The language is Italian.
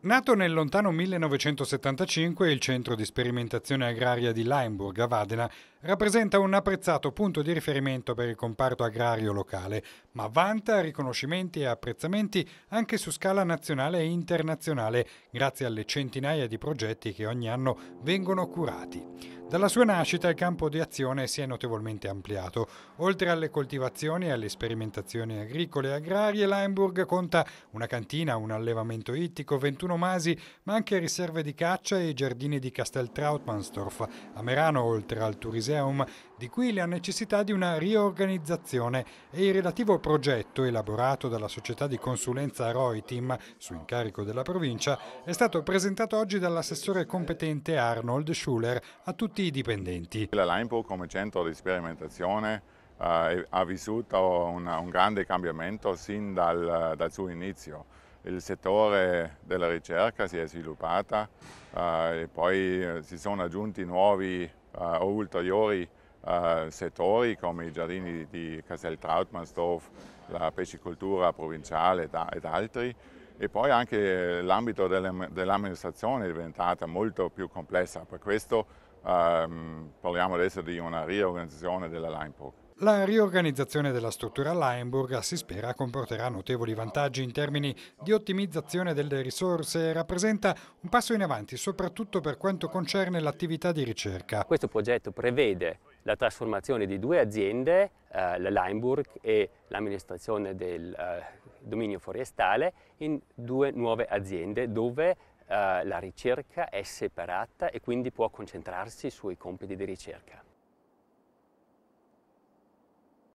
Nato nel lontano 1975, il centro di sperimentazione agraria di Leimburg a Vadena rappresenta un apprezzato punto di riferimento per il comparto agrario locale, ma vanta riconoscimenti e apprezzamenti anche su scala nazionale e internazionale, grazie alle centinaia di progetti che ogni anno vengono curati. Dalla sua nascita il campo di azione si è notevolmente ampliato. Oltre alle coltivazioni e alle sperimentazioni agricole e agrarie, Leimburg conta una cantina, un allevamento ittico, 21 masi, ma anche riserve di caccia e i giardini di Castel Trautmannstorf, a Merano oltre al turismo Museum, di cui la necessità di una riorganizzazione e il relativo progetto elaborato dalla società di consulenza Roitim su incarico della provincia è stato presentato oggi dall'assessore competente Arnold Schuller a tutti i dipendenti. La Laimpo come centro di sperimentazione Uh, ha vissuto una, un grande cambiamento sin dal, dal, suo inizio. Il settore della ricerca si è sviluppato uh, eh, e poi eh, si sono aggiunti nuovi o eh, ulteriori eh, settori come i giardini di Castel Trautmannsdorf, la pescicoltura provinciale ed altri e poi anche l'ambito dell'amministrazione è diventata molto più complessa, per questo ehm, parliamo adesso di una riorganizzazione della Limepoc. La riorganizzazione della struttura Leinburg si spera comporterà notevoli vantaggi in termini di ottimizzazione delle risorse e rappresenta un passo in avanti soprattutto per quanto concerne l'attività di ricerca. Questo progetto prevede la trasformazione di due aziende, eh, la Leinburg e l'amministrazione del eh, dominio forestale, in due nuove aziende dove eh, la ricerca è separata e quindi può concentrarsi sui compiti di ricerca.